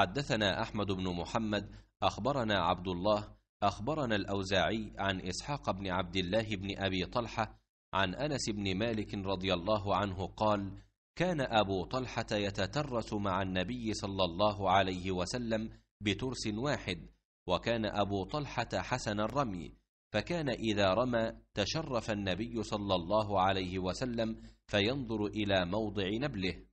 حدثنا أحمد بن محمد أخبرنا عبد الله أخبرنا الأوزاعي عن إسحاق بن عبد الله بن أبي طلحة عن أنس بن مالك رضي الله عنه قال كان أبو طلحة يتترس مع النبي صلى الله عليه وسلم بترس واحد وكان أبو طلحة حسن الرمي فكان إذا رمى تشرف النبي صلى الله عليه وسلم فينظر إلى موضع نبله